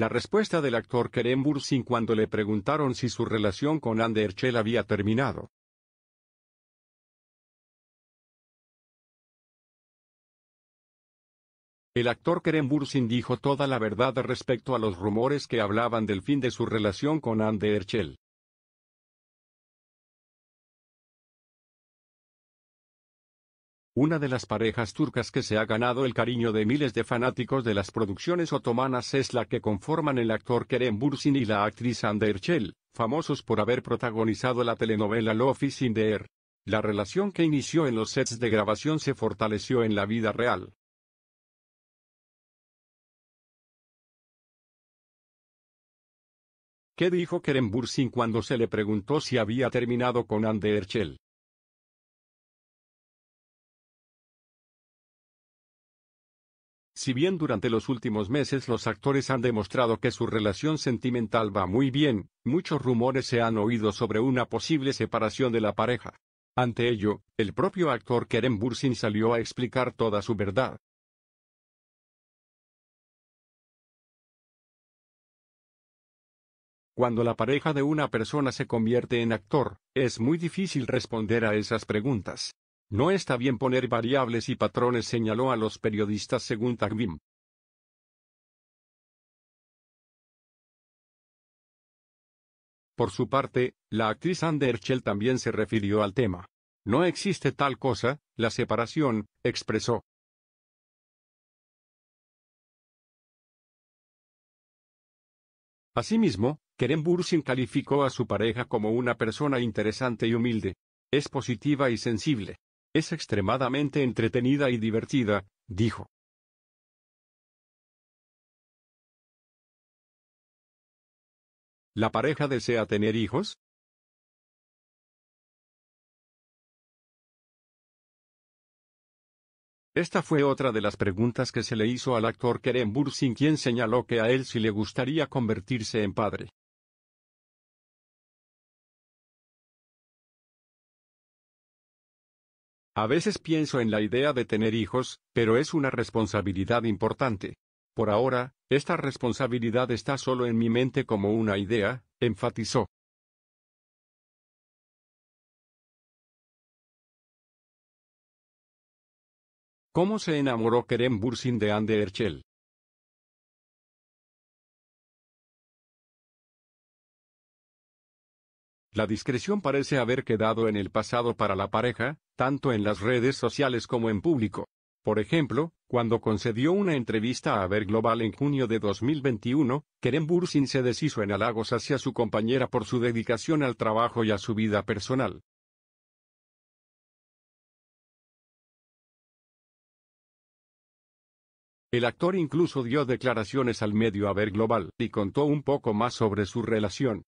La respuesta del actor Kerem Bursin cuando le preguntaron si su relación con Anne Herschel había terminado. El actor Kerem Bursin dijo toda la verdad respecto a los rumores que hablaban del fin de su relación con Anne Herschel. una de las parejas turcas que se ha ganado el cariño de miles de fanáticos de las producciones otomanas es la que conforman el actor Kerem Bursin y la actriz Ander Chell, famosos por haber protagonizado la telenovela Love is in the Air. La relación que inició en los sets de grabación se fortaleció en la vida real. ¿Qué dijo Kerem Bursin cuando se le preguntó si había terminado con Ander Chell? Si bien durante los últimos meses los actores han demostrado que su relación sentimental va muy bien, muchos rumores se han oído sobre una posible separación de la pareja. Ante ello, el propio actor Keren Bursin salió a explicar toda su verdad. Cuando la pareja de una persona se convierte en actor, es muy difícil responder a esas preguntas. No está bien poner variables y patrones, señaló a los periodistas según Tagvim. Por su parte, la actriz Anderchel también se refirió al tema. No existe tal cosa, la separación, expresó. Asimismo, Kerem Bursin calificó a su pareja como una persona interesante y humilde. Es positiva y sensible. Es extremadamente entretenida y divertida, dijo. ¿La pareja desea tener hijos? Esta fue otra de las preguntas que se le hizo al actor Keren sin quien señaló que a él sí le gustaría convertirse en padre. A veces pienso en la idea de tener hijos, pero es una responsabilidad importante. Por ahora, esta responsabilidad está solo en mi mente como una idea, enfatizó. ¿Cómo se enamoró Kerem Bursin de Anne Herschel? La discreción parece haber quedado en el pasado para la pareja, tanto en las redes sociales como en público. Por ejemplo, cuando concedió una entrevista a Ver Global en junio de 2021, Keren Bursin se deshizo en halagos hacia su compañera por su dedicación al trabajo y a su vida personal. El actor incluso dio declaraciones al medio Aver Global y contó un poco más sobre su relación.